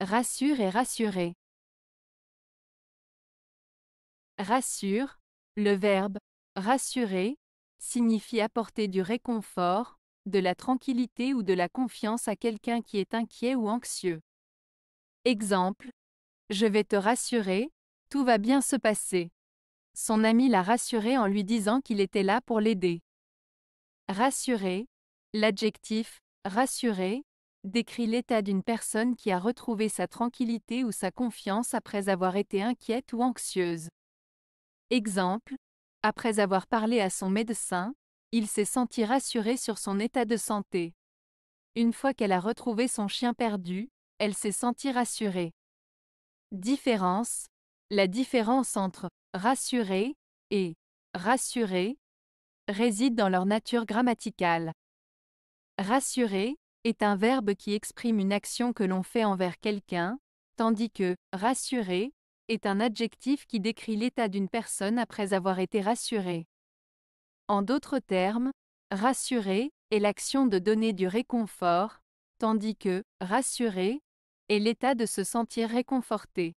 Rassure et rassurer. Rassure, le verbe rassurer signifie apporter du réconfort, de la tranquillité ou de la confiance à quelqu'un qui est inquiet ou anxieux. Exemple Je vais te rassurer, tout va bien se passer. Son ami l'a rassuré en lui disant qu'il était là pour l'aider. Rassurer, l'adjectif rassurer décrit l'état d'une personne qui a retrouvé sa tranquillité ou sa confiance après avoir été inquiète ou anxieuse. Exemple, après avoir parlé à son médecin, il s'est senti rassuré sur son état de santé. Une fois qu'elle a retrouvé son chien perdu, elle s'est sentie rassurée. Différence. La différence entre rassuré et rassuré réside dans leur nature grammaticale. Rassuré est un verbe qui exprime une action que l'on fait envers quelqu'un, tandis que rassurer est un adjectif qui décrit l'état d'une personne après avoir été rassurée. En d'autres termes, rassurer est l'action de donner du réconfort, tandis que rassurer est l'état de se sentir réconforté.